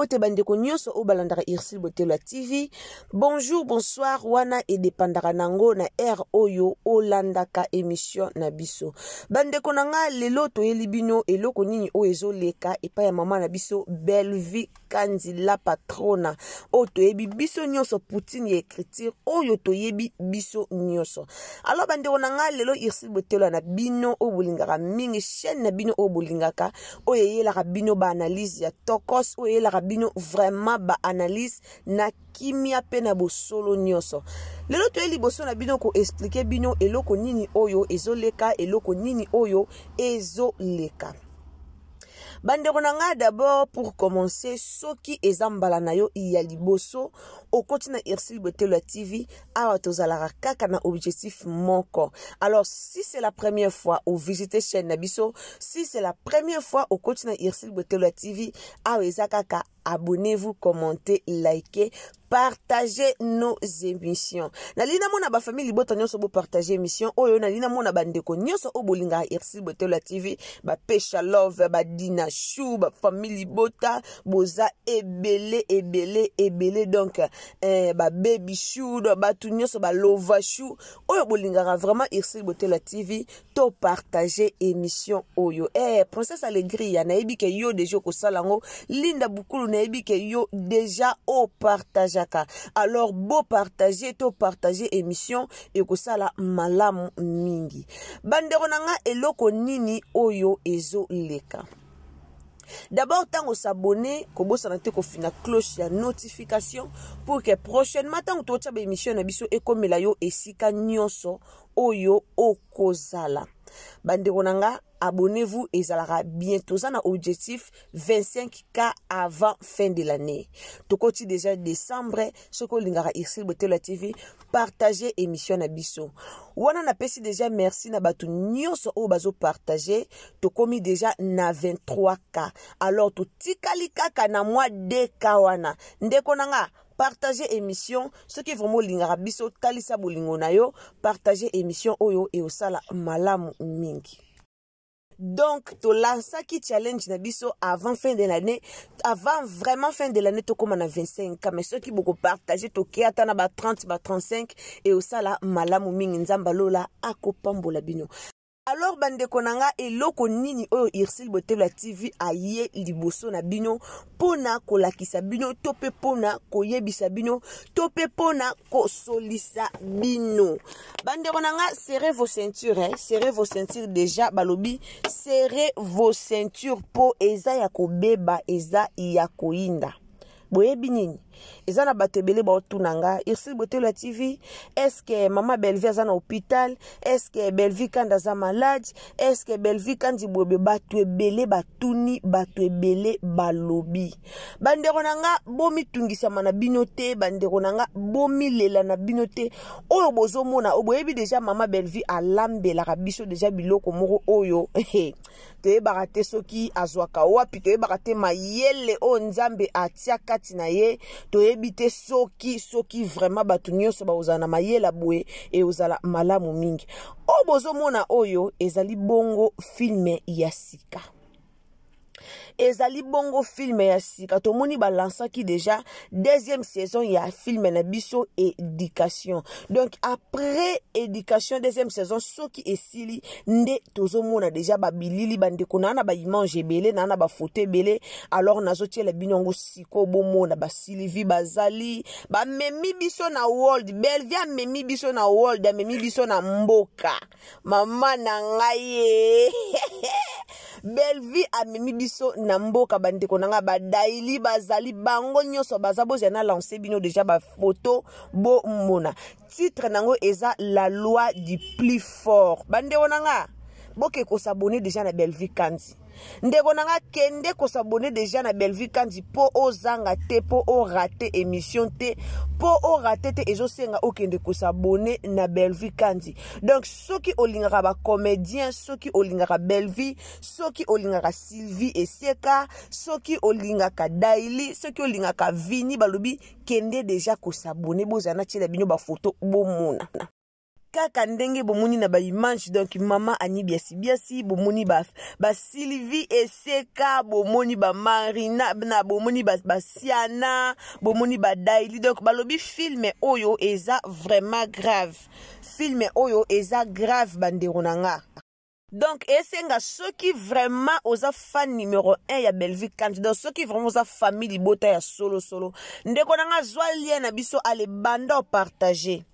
mbote bandeko nyonso oyo balandaka irsil botelo ya tv bonjour bonsoir wana edepandaka nango na aire oyo olandaka émission na biso bandeko na ngai lelo toyeli bino eloko nini oyo ezoleka epai ya mama na biso belvi kanzila patrona oyo toyebi biso nyonso poutine ya écriture oyo toyebi biso nyonso alors bandeko na ngai lelo irsil botelo na bino oyo bolingaka mingi chaîne na bino oyo bolingaka oyo eyelaka bino baanalyse ya tokos oyo eyelaka bino vraiment baanalyse na kimia mpe na bosolo nyonso lelo toye liboso na bino koexplike bino eloko nini oyo ezoleka eloko nini oyo ezoleka bandeko na ngai d'abord pour commencer soki eza mbala na yo ya liboso okotina irsil la tv awa tozalaka kaka na objectif moko alors si c'est la première fois visite chaîne na biso si c'est la première fois okotina irsil la tv awa eza kaka abonnez-vous commentez likez partagez nos émissions Na ba famille bafamili libota nyonso partager émission oyo nali ba bandeko nyonso oyo obolinga irsil la tv ba bapesha love dinashu, ba famille libota boza ebele ebele ebele donc eh, bababy shoud bato nyonso balova shu oyo bolingaka vraiment irsile botela tv topartage émission oyo eh, princesse alegria nayebi ke yo deja okosala yango linda bukulu nayebi ke yo deja opartageaka alors bopartage topartage émission ekosala malamu mingi bandeko na nga eloko nini oyo ezoleka d'abord ntango osabone kobosana te kofina cloche ya notification pour que prochainement ntango totya baémission na biso ekomela yo esika nyonso oyo okozala bandeko nanga abonnez-vous ezalaka bientôt toza na objectif 25k avant fin de l'année tokoti déjà décembre soko olingaka irsil la tv partager émission na biso wana napesi déjà merci na bato nyonso oyo bazopartage tokomi déjà na 23k alors to kaka kana mwa 2k wana ndeko Partager émission qui vraiment olingaka biso bolingo na partager émission oyo eosala malamu ming donc qui challenge na biso avant fin de l'année avant vraiment fin de l'année tokóma na 25 mais soki bokopartage tokei ata na ba 30 ba 35 eosala malamu mingi la akopambo akopambola bino alors bandeko na nga eloko nini oyo ursile botelwa tv aye liboso na bino mpona kolakisa bino to mpe mpona koyebisa bino to mpe mpona kosolisa bino bandeko na nga serre vos ceintures eh? serre vos ceintures déjà balobi serre vos ceintures mpo eza ya kobeba eza ya koyinda boyebi nini eza na bato ebele baotuna nga irsil botelo ya tv eske mama belvi aza na hôpital eske belvi kanda aza malade eske belvi kandi boyebe bato ebele batuni bato ebele balobi bandeko na nga bomitungisama na bino te bandeko na nga bomilela na bino te oyo bozomona boyebi deja mama belvi alambelaka biso deja biloko moko oyo toyebaka te soki azwaka wapi toyebaka te mayele oyo nzambe atia kati na ye toyebi te soki soki vraiment bato nyonso bakozala na mayela boye ekozala malamu mingi oyo bozomona oyo ezali bongo filme ya sika ezali bongo filme ya sika tomoni ki déjà deuxième saison ya film na biso éducation donc après éducation deuxième saison soki esili nde mona deja babilili bandeko na na imange belé na na bafoto belé alors nazotiela bino ba sikoyo ba basilivi bazali bamemi biso na world belvi memi biso na world memi biso na mboka mama na ngaye. ye belvi memi biso biso na mboka bandeko na ngai badaili bazali bango nyonso baza bozala na lance bino deja bafoto bomona titre nango eza la loi du plus fort bandeko na ngai boke kosabone deja na belvie kandi ndeko na nga kende kosabone deja na bellevue kandi mpo ozanga te mpo orate émission te mpo orate te ezosenga okende kosabone na bellevue kandi donc soki olingaka bacomédien soki olingaka bellevue soki olingaka sylvie esieka soki olingaka daili soki olingaka vini balobi kende deja kosabone bozala na tiela bino bafoto bomona kaka ndenge bomoni na baimage donk mama ani biasibiasi bomoni basylvie ba eseka bomoni bamarina na bomoni basiana ba bomoni badaili donk balobi filme oyo eza vraiment grave filme oyo eza grave bandeko na nga donc esenga soki vraiment oza fan numéro 1 ya bellevue kanti donc soki vraiment oza famille libota ya solosolo ndeko na nga zwa lien na biso ale banda opartage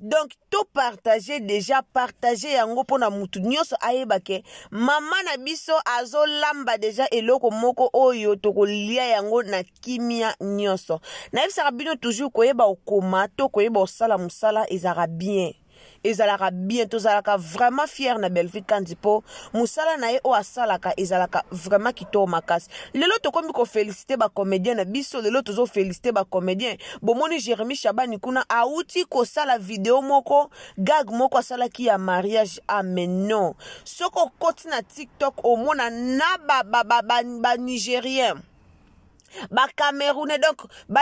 donc partager déjà partage yango pona mutu nyoso ayebake ke mama na biso azolamba deja eloko moko oyo lia yango na kimia nyonso nous, bino toujours koyeba okoma to koyeba osala musala ezara bien Izalaka bien tozalaka vraiment fier na belvikandi mpo Musala na ye oyo asalaka ezalaka vraiment kitoko makasi lelo féliciter ba comédien na biso lelo Bon comédien bomoni Jérémy Chabani kuna auti sala vidéo moko gag moko qui a mariage ameno ah, Soko ko na tiktok omona na na ba, ba, ba, ba, ba Camerounais donc ba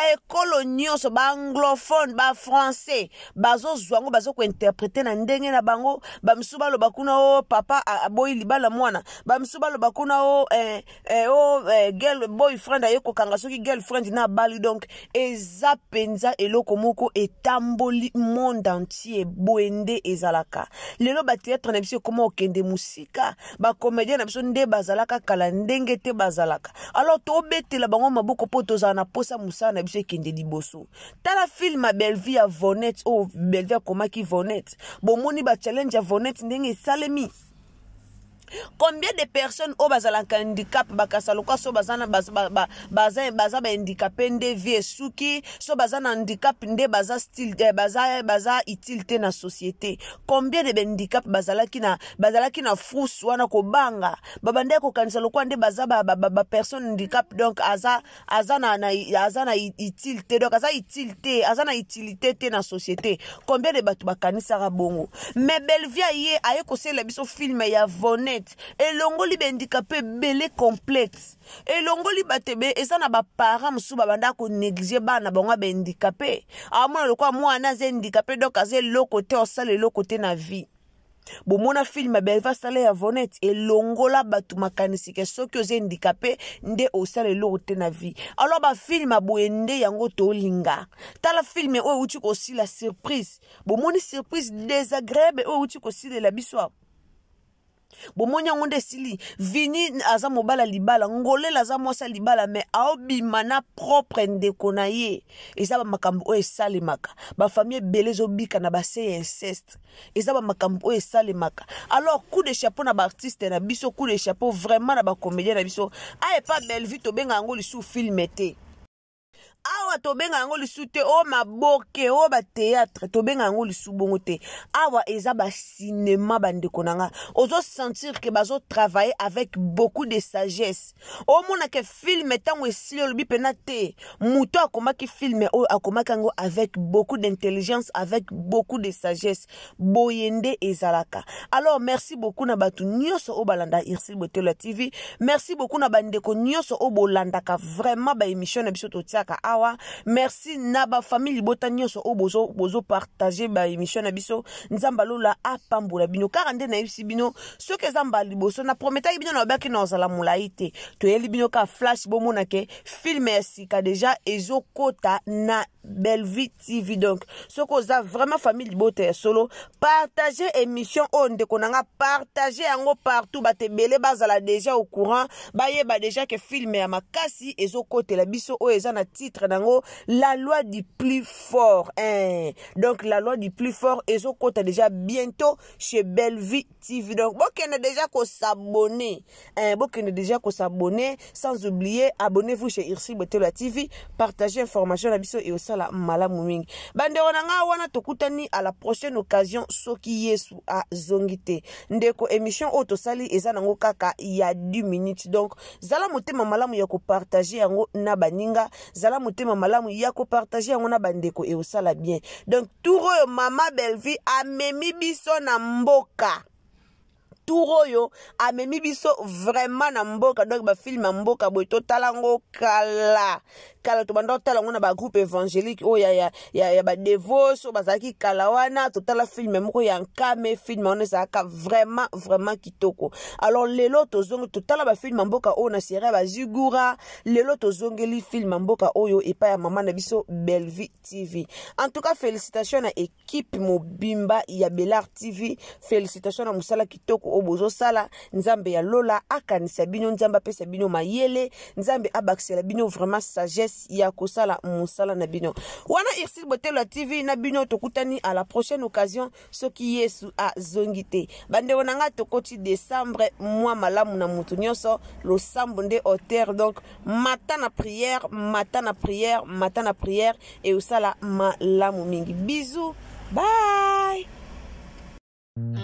ba français Bazo Zwango Bazo ko interpréter na ndenge na bango msuba lo bakuna o oh, papa boy libala mwana msuba lo bakuna o oh, eh, eh, o oh, eh, girl boyfriend aye kokanga soki girlfriend na bali donc eza penza eloko moko etamboli monde entier boende ezalaka lelo bateatre na biso okende musika, ba ba na biso nde bazalaka kala ndenge te bazalaka alors la bango maboko mpo tozala na mposa mosala na biso ekende liboso tala filme ya belvi ya vonet oyo belvi akomaki vonet bomoni bachallenge ya vonet ndenge esalemi combien de personnes au oyo bazalaka handicap à lokwa so baza ba handicapé nde vie esuki so baza na handicap nde baza, stil, eh, baza, baza utile te na société combien de handicap bas à bahandicap bazalaki na, bazalaki na fusu wana kobanga babandaki kokanisa lokwa nde baza bapersone bas ba, ba handicap donc aza, aza na, na, aza na utilité donc aza utilité te aza na utilité te na société combien de bato bakanisaka bongo mais belvia ye aye kosala biso filme ya vone complète elongoli bahandikape ebele complète elongoli bato ebe eza na baparent mosusu babanda koneglize bana bango ya bahandikape amona lokola mwana aza handikape donk aza eloko te osala eloko te na vie bomona filme belva sala ya vonet elongola bato makanisi ke soki oza handikape nde osala eloko te na vie alors bafilme boye nde yango tolinga tala filme oyo euti kosila surprise bomoni surprise désagréable oyo euti kosilela biso apo bomoni yango nde esili vini aza mobala libala ngolele aza mwasi ya libala me aobima na propre ndeko na ye eza bamakambo oyo esalemaka bafamille ebele ezobika na base ya inceste eza bamakambo oyo esalemaka alors coup de chapeau na baartiste na biso coup de chapeau vraiment na bacomédien na biso aepa bellevie tobenga yango lisusu filme te awa tobenga yango soute te o oh, maboke o oh, ba tobenga yango lisu bongo te awa eza basinema bandeko na nga ozosentir ke bazotravaille avec beaucoup de sagesse omona oh, ke filme ntango esili olobi mpena te akoma akomaki filme oyo akomaki yango avec beaucoup d'intelligence avec beaucoup de sagesse Boyende ezalaka alors merci beaucoup na bato nyonso oyo balanda irsile boteloya tv merci beaucoup na bandeko nyonso oyo bolandaka vraiment émission na biso totiaka merci naba famili Botanio bozo partager bozo baémission na biso lola a apambola bino kaka nde nayebisi bino so ke zamba liboso na prometa bino na babaki na ozala mulaite to toyeli bino ka flash bomona ke film merci ka deja ezokɔta na Belle vie TV. Donc, ce qu'on a vraiment famille Beauté Solo, partager émission on a konanga, partagez haut partout, bate belé, bazala déjà au courant, baye ba déjà que filmé à makasi, et côté la biso, o oh, ezana titre nango, la loi du plus fort, hein. Donc, la loi du plus fort, et aux côté déjà bientôt chez vie TV. Donc, bon, qu'on a déjà qu'on s'abonner, hein, bon, déjà s'abonner, sans oublier, abonnez-vous chez Irsi la TV, partagez information la biso et la malamu mingi Bande na wana tokutani à la prochaine occasion soki yesu a zongite. ndeko émission auto sali. eza nango kaka ya 10 minutes donc zala motema malamu ya partager yango na baninga zala motema malamu ya partager yango na bandeko osala bien donc tour mama belvi amemi biso na mboka Touroyo oyo biso vraiment na mboka donc ba film mboka boy to kala kala tobanda kotala ngo na bagroupe évangélique oyo ya, ya, ya badevos oyo bazalaki kala wana totala filme moko ya nkame filme wana ezalaka vraiment vraiment kitoko alors lelo tozongi totala bafilme ya mboka oyo na serie ya bazugura lelo tozongeli filme ya mboka oyo epai ya mama na biso belvi tv en tout cas félicitation na ekipe mobimba ya belar tv félicitation na mosala kitoko oyo bozosala nzambe ya lola akanisa bino nzambe apesa bino mayele nzambe abakisela bino vraiment sagesse ya kosala mosala na bino wana irsil botelo ya tv na bino tokutani à la prochaine occasion soki yesu azongi te bandeko na ngai tokoti décembre mwa malamu na motu nyonso losambo nde auteur donc mata na prière mata na prière mata na prière eosala malamu mingi bizu bye mm.